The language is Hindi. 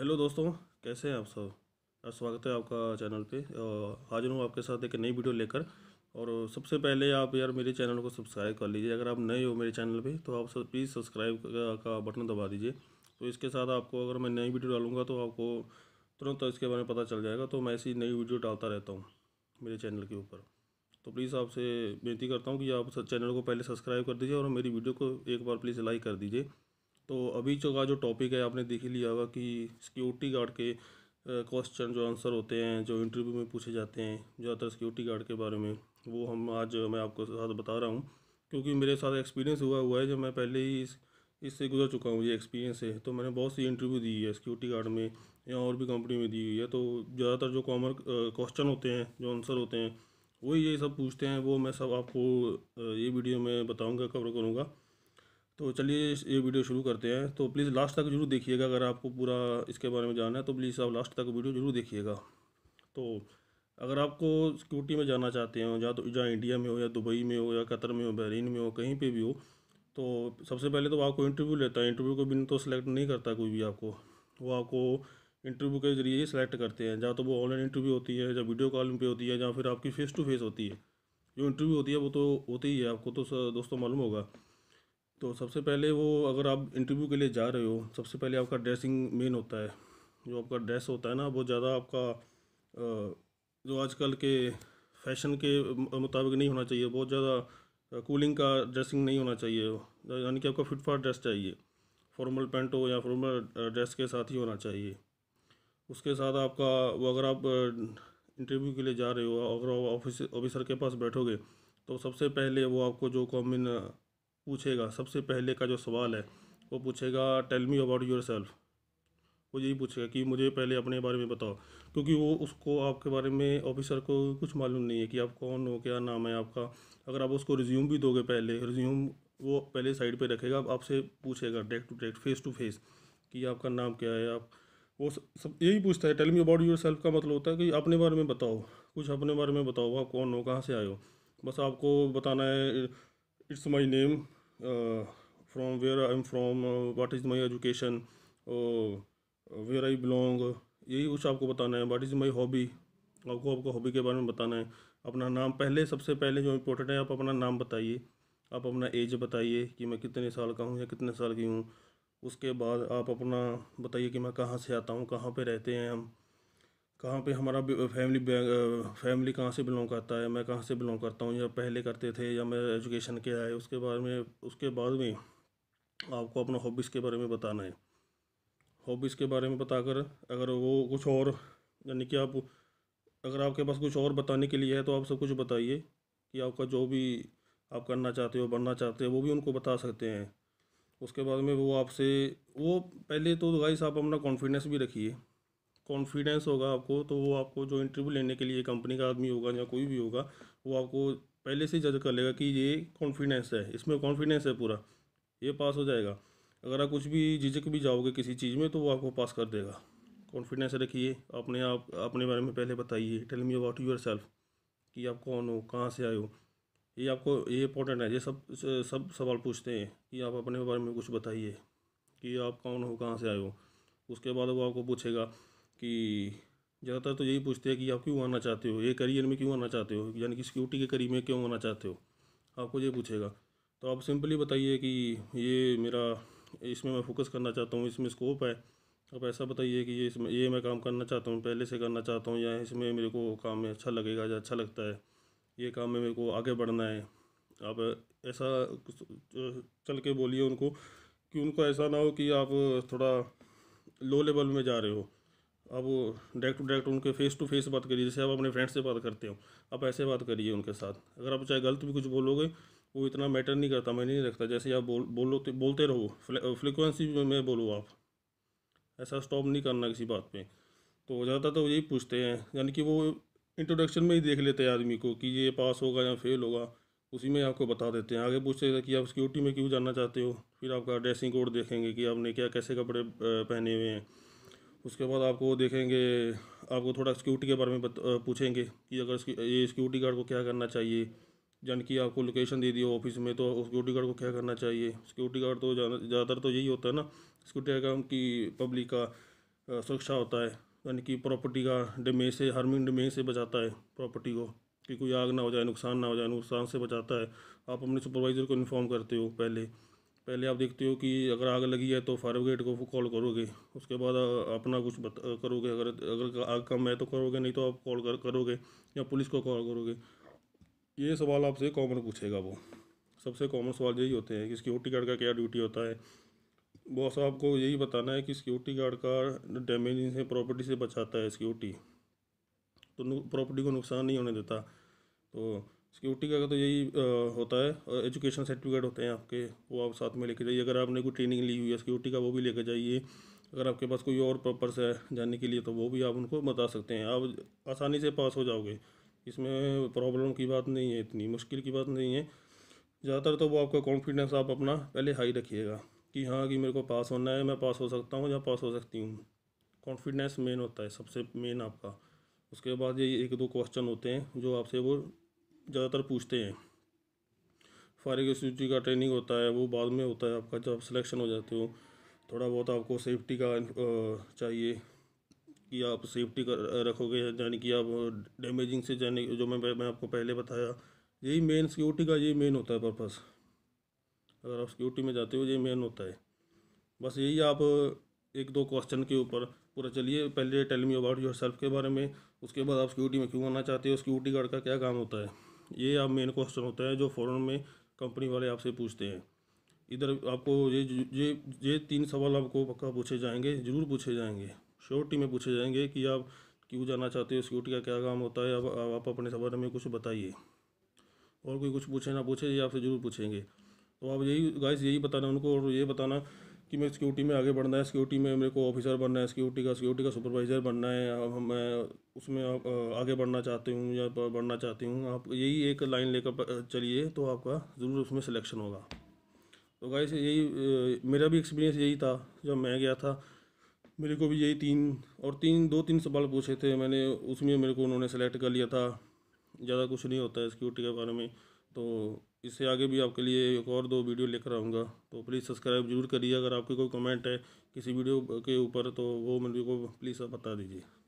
हेलो दोस्तों कैसे हैं आप सब स्वागत है आपका चैनल पे हाजिर हूँ आपके साथ एक नई वीडियो लेकर और सबसे पहले आप यार मेरे चैनल को सब्सक्राइब कर लीजिए अगर आप नए हो मेरे चैनल पे तो आप सब प्लीज़ सब्सक्राइब का बटन दबा दीजिए तो इसके साथ आपको अगर मैं नई वीडियो डालूंगा तो आपको तुरंत इसके बारे में पता चल जाएगा तो मैं ऐसी नई वीडियो डालता रहता हूँ मेरे चैनल के ऊपर तो प्लीज़ आपसे बेनती करता हूँ कि आप चैनल को पहले सब्सक्राइब कर दीजिए और मेरी वीडियो को एक बार प्लीज़ लाइक कर दीजिए तो अभी जो का जो टॉपिक है आपने देख ही लिया होगा कि सिक्योरिटी गार्ड के क्वेश्चन जो आंसर होते हैं जो इंटरव्यू में पूछे जाते हैं ज़्यादातर सिक्योरिटी गार्ड के बारे में वो हम आज मैं आपको साथ बता रहा हूँ क्योंकि मेरे साथ एक्सपीरियंस हुआ हुआ है जब मैं पहले ही इस इससे गुजर चुका हूँ ये एक्सपीरियंस है तो मैंने बहुत सी इंटरव्यू दी है सिक्योरिटी गार्ड में या और भी कंपनी में दी हुई है तो ज़्यादातर जो कॉमर क्वेश्चन होते हैं जो आंसर होते हैं वही ये सब पूछते हैं वो मैं सब आपको ये वीडियो में बताऊँगा कवर करूँगा तो चलिए ये वीडियो शुरू करते हैं तो प्लीज़ लास्ट तक जरूर देखिएगा अगर आपको पूरा इसके बारे में जानना है तो प्लीज़ आप लास्ट तक वीडियो जरूर देखिएगा तो अगर आपको सिक्योरिटी में जाना चाहते हो या तो या इंडिया में हो या दुबई में हो या कतर में हो बहरीन में हो कहीं पर भी हो तो सबसे पहले तो आपको इंटरव्यू लेता है इंटरव्यू को बिन तो सिलेक्ट नहीं करता कोई भी आपको वो आपको इंटरव्यू के ज़रिए ही सिलेक्ट करते हैं या तो वो ऑनलाइन इंटरव्यू होती है या वीडियो कॉल पे होती है या फिर आपकी फ़ेस टू फेस होती है जो इंटरव्यू होती है वो तो होती ही है आपको तो दोस्तों मालूम होगा तो सबसे पहले वो अगर आप इंटरव्यू के लिए जा रहे हो सबसे पहले आपका ड्रेसिंग मेन होता है जो आपका ड्रेस होता है ना वो ज़्यादा आपका जो आजकल के फैशन के मुताबिक नहीं होना चाहिए बहुत ज़्यादा कूलिंग का ड्रेसिंग नहीं होना चाहिए यानी कि आपका फिटफाट ड्रेस चाहिए फॉर्मल पेंट हो या फॉर्मल ड्रेस के साथ ही होना चाहिए उसके साथ आपका वो अगर आप इंटरव्यू के लिए जा रहे हो अगर ऑफिस ऑफिसर के पास बैठोगे तो सबसे पहले वो आपको जो कॉमन पूछेगा सबसे पहले का जो सवाल है वो पूछेगा tell me about yourself वो यही पूछेगा कि मुझे पहले अपने बारे में बताओ क्योंकि वो उसको आपके बारे में ऑफिसर को कुछ मालूम नहीं है कि आप कौन हो क्या नाम है आपका अगर आप उसको रिज्यूम भी दोगे पहले रिज्यूम वो पहले साइड पे रखेगा आपसे पूछेगा direct to direct face to face कि आपका नाम क्या है आप वो सब यही पूछता है tell me about yourself का मतलब होता है कि अपने बारे में बताओ कुछ अपने बारे में बताओ आप कौन हो कहाँ से आए हो बस आपको बताना है it's my name from where I am from uh, is my education where I belong यही कुछ आपको बताना है व्हाट इज़ माई हॉबी आपको आपका हॉबी के बारे में बताना है अपना नाम पहले सबसे पहले जो इम्पोर्टेंट है आप अपना नाम बताइए आप अपना एज बताइए कि मैं कितने साल का हूँ या कितने साल की हूँ उसके बाद आप अपना बताइए कि मैं कहाँ से आता हूँ कहाँ पे रहते हैं हम कहाँ पे हमारा फैमिली फैमिली कहाँ से बिलोंग करता है मैं कहाँ से बिलोंग करता हूँ या पहले करते थे या मैं एजुकेशन क्या है उसके बारे में उसके बाद में आपको अपना हॉबीज़ के बारे में बताना है हॉबीज़ के बारे में बताकर अगर वो कुछ और यानी कि आप अगर आपके पास कुछ और बताने के लिए है तो आप सब कुछ बताइए कि आपका जो भी आप करना चाहते हो बनना चाहते हो वो भी उनको बता सकते हैं उसके बाद में वो आपसे वो पहले तो गाइस आप अपना कॉन्फिडेंस भी रखिए कॉन्फिडेंस होगा आपको तो वो आपको जो इंटरव्यू लेने के लिए कंपनी का आदमी होगा या कोई भी होगा वो आपको पहले से जज कर लेगा कि ये कॉन्फिडेंस है इसमें कॉन्फिडेंस है पूरा ये पास हो जाएगा अगर आप कुछ भी झिझक भी जाओगे किसी चीज़ में तो वो आपको पास कर देगा कॉन्फिडेंस रखिए अपने आप अपने बारे में पहले बताइए tell me about yourself कि आप कौन हो कहाँ से आए हो ये आपको ये इंपॉर्टेंट है ये सब सब सवाल पूछते हैं कि आप अपने बारे में कुछ बताइए कि आप कौन हो कहाँ से आए हो उसके बाद वो आपको पूछेगा कि ज़्यादातर तो यही पूछते हैं कि आप क्यों आना चाहते हो ये करियर में क्यों आना चाहते हो यानी कि सिक्योरिटी के करीब में क्यों आना चाहते हो आपको ये पूछेगा तो आप सिंपली बताइए कि ये मेरा इसमें मैं फोकस करना चाहता हूँ इसमें स्कोप है आप ऐसा बताइए कि ये इसमें ये मैं काम करना चाहता हूँ पहले से करना चाहता हूँ या इसमें मेरे को काम में अच्छा लगेगा या अच्छा लगता है ये काम में मेरे को आगे बढ़ना है आप ऐसा चल के बोलिए उनको कि उनको ऐसा ना हो कि आप थोड़ा लो लेवल में जा रहे हो आप डायरेक्ट टू डायरेक्ट उनके फेस टू फेस बात करिए जैसे आप अपने फ्रेंड से बात करते हो आप ऐसे बात करिए उनके साथ अगर आप चाहे गलत भी कुछ बोलोगे वो इतना मैटर नहीं करता मैं नहीं रखता जैसे आप बोल बोलो बोलते रहो फ्रिक्वेंसी में मैं बोलो आप ऐसा स्टॉप नहीं करना किसी बात पे तो ज़्यादातर तो यही पूछते हैं यानी कि वो इंट्रोडक्शन में ही देख लेते हैं आदमी को कि ये पास होगा या फेल होगा उसी में आपको बता देते हैं आगे पूछते हैं कि आप सिक्योरिटी में क्यों जानना चाहते हो फिर आपका ड्रेसिंग कोड देखेंगे कि आपने क्या कैसे कपड़े पहने हुए हैं उसके बाद आपको देखेंगे आपको थोड़ा सिक्योरिटी के बारे में पूछेंगे कि अगर ये सिक्योरिटी गार्ड को क्या करना चाहिए जान की आपको लोकेशन दे दी ऑफिस में तो सिक्योरिटी गार्ड को क्या करना चाहिए सिक्योरिटी गार्ड तो ज़्यादातर तो यही होता है ना सिक्योरिटी गार्ड की पब्लिक का सुरक्षा होता है यानी कि प्रॉपर्टी का डेमेज से हार्मिंग डेमेज से बचाता है प्रॉपर्टी को कि कोई आग ना हो जाए नुकसान ना हो जाए नुकसान से बचाता है आप अपने सुपरवाइज़र को इन्फॉर्म करते हो पहले पहले आप देखते हो कि अगर आग लगी है तो फायर ब्रिगेड को कॉल करोगे उसके बाद अपना कुछ करोगे अगर अगर आग कम है तो करोगे नहीं तो आप कॉल कर, करोगे या पुलिस को कॉल करोगे ये सवाल आपसे कॉमन पूछेगा वो सबसे कॉमन सवाल यही होते हैं कि सिक्योरिटी गार्ड का क्या ड्यूटी होता है बॉस आपको यही बताना है कि सिक्योरिटी गार्ड का डैमेज से प्रॉपर्टी से बचाता है सिक्योरिटी तो प्रॉपर्टी को नुकसान नहीं होने देता तो सिक्योरिटी का तो यही आ, होता है एजुकेशन सर्टिफिकेट होते हैं आपके वो आप साथ में लेके जाइए अगर आपने कोई ट्रेनिंग ली हुई है सिक्योरिटी का वो भी लेके जाइए अगर आपके पास कोई और पर्पस है जाने के लिए तो वो भी आप उनको बता सकते हैं आप आसानी से पास हो जाओगे इसमें प्रॉब्लम की बात नहीं है इतनी मुश्किल की बात नहीं है ज़्यादातर तो वो आपका कॉन्फिडेंस आप अपना पहले हाई रखिएगा कि हाँ कि मेरे को पास होना है मैं पास हो सकता हूँ या पास हो सकती हूँ कॉन्फिडेंस मेन होता है सबसे मेन आपका उसके बाद ये एक दो क्वेश्चन होते हैं जो आपसे वो ज़्यादातर पूछते हैं फायर एग्जीक्यूटिव का ट्रेनिंग होता है वो बाद में होता है आपका जब आप सिलेक्शन हो जाते हो थोड़ा बहुत आपको सेफ्टी का चाहिए कि आप सेफ्टी का रखोगे यानी कि आप डैमेजिंग से जाने जो मैं मैं आपको पहले बताया यही मेन सिक्योरिटी का यही मेन होता है पर्पस अगर आप सिक्योरिटी में जाते हो यही मेन होता है बस यही आप एक दो क्वेश्चन के ऊपर पूरा चलिए पहले tell me about yourself के बारे में उसके बाद आप सिक्योरिटी में क्यों आना चाहते हो सिक्योरिटी गार्ड का क्या काम होता है ये आप मेन क्वेश्चन होता है जो फ़ौरन में कंपनी वाले आपसे पूछते हैं इधर आपको ये ये ये तीन सवाल आपको पक्का पूछे जाएंगे ज़रूर पूछे जाएंगे श्योरिटी में पूछे जाएंगे कि आप क्यों जाना चाहते हो सिक्योरिटी का क्या काम होता है आप, आप अपने सवाल में कुछ बताइए और कोई कुछ पूछे ना पूछे ये आपसे ज़रूर पूछेंगे तो आप यही गाइस यही बताना उनको और ये बताना कि मैं सिक्योरिटी में आगे बढ़ना है सिक्योरिटी में मेरे को ऑफिसर बनना है सिक्योरिटी का सिक्योरिटी का सुपरवाइज़र बनना है अब मैं उसमें आगे बढ़ना चाहती हूँ या बढ़ना चाहती हूँ आप यही एक लाइन लेकर चलिए तो आपका ज़रूर उसमें सिलेक्शन होगा तो गाइस यही मेरा भी एक्सपीरियंस यही था जब मैं गया था मेरे को भी यही तीन और तीन दो तीन सवाल पूछे थे मैंने उसमें मेरे को उन्होंने सेलेक्ट कर लिया था ज़्यादा कुछ नहीं होता है सिक्योरिटी के बारे में तो इससे आगे भी आपके लिए एक और दो वीडियो लेकर आऊँगा तो प्लीज़ सब्सक्राइब जरूर करिए अगर आपके कोई कमेंट है किसी वीडियो के ऊपर तो वो मेरे को प्लीज़ आप बता दीजिए